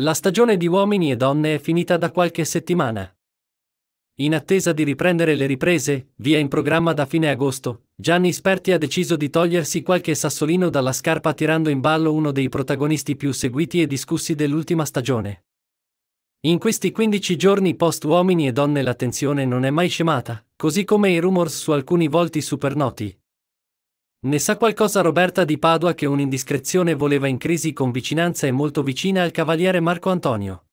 La stagione di uomini e donne è finita da qualche settimana. In attesa di riprendere le riprese, via in programma da fine agosto, Gianni Sperti ha deciso di togliersi qualche sassolino dalla scarpa tirando in ballo uno dei protagonisti più seguiti e discussi dell'ultima stagione. In questi 15 giorni post uomini e donne l'attenzione non è mai scemata, così come i rumors su alcuni volti supernoti, ne sa qualcosa Roberta di Padua che un'indiscrezione voleva in crisi con vicinanza e molto vicina al cavaliere Marco Antonio.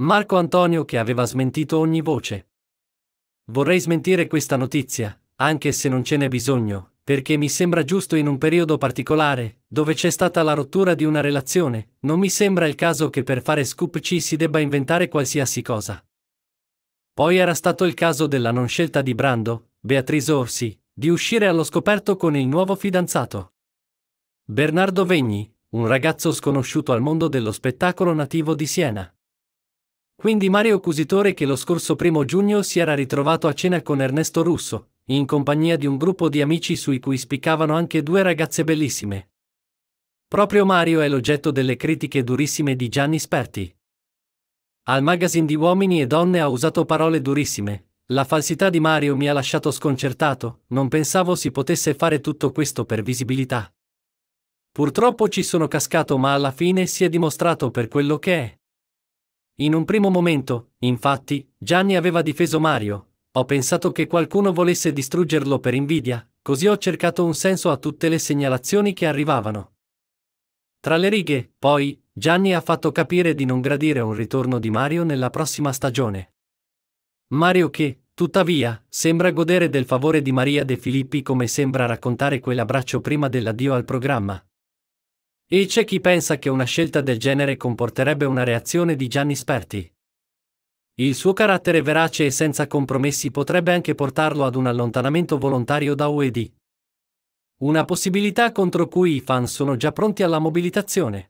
Marco Antonio che aveva smentito ogni voce. Vorrei smentire questa notizia, anche se non ce n'è bisogno, perché mi sembra giusto in un periodo particolare, dove c'è stata la rottura di una relazione, non mi sembra il caso che per fare scoop ci si debba inventare qualsiasi cosa. Poi era stato il caso della non scelta di Brando, Beatrice Orsi, di uscire allo scoperto con il nuovo fidanzato. Bernardo Vegni, un ragazzo sconosciuto al mondo dello spettacolo nativo di Siena. Quindi Mario Cusitore che lo scorso primo giugno si era ritrovato a cena con Ernesto Russo, in compagnia di un gruppo di amici sui cui spiccavano anche due ragazze bellissime. Proprio Mario è l'oggetto delle critiche durissime di Gianni Sperti. Al magazine di Uomini e Donne ha usato parole durissime, la falsità di Mario mi ha lasciato sconcertato, non pensavo si potesse fare tutto questo per visibilità. Purtroppo ci sono cascato ma alla fine si è dimostrato per quello che è. In un primo momento, infatti, Gianni aveva difeso Mario, ho pensato che qualcuno volesse distruggerlo per invidia, così ho cercato un senso a tutte le segnalazioni che arrivavano. Tra le righe, poi, Gianni ha fatto capire di non gradire un ritorno di Mario nella prossima stagione. Mario che, Tuttavia, sembra godere del favore di Maria De Filippi come sembra raccontare quell'abbraccio prima dell'addio al programma. E c'è chi pensa che una scelta del genere comporterebbe una reazione di Gianni Sperti. Il suo carattere verace e senza compromessi potrebbe anche portarlo ad un allontanamento volontario da UED. Una possibilità contro cui i fan sono già pronti alla mobilitazione.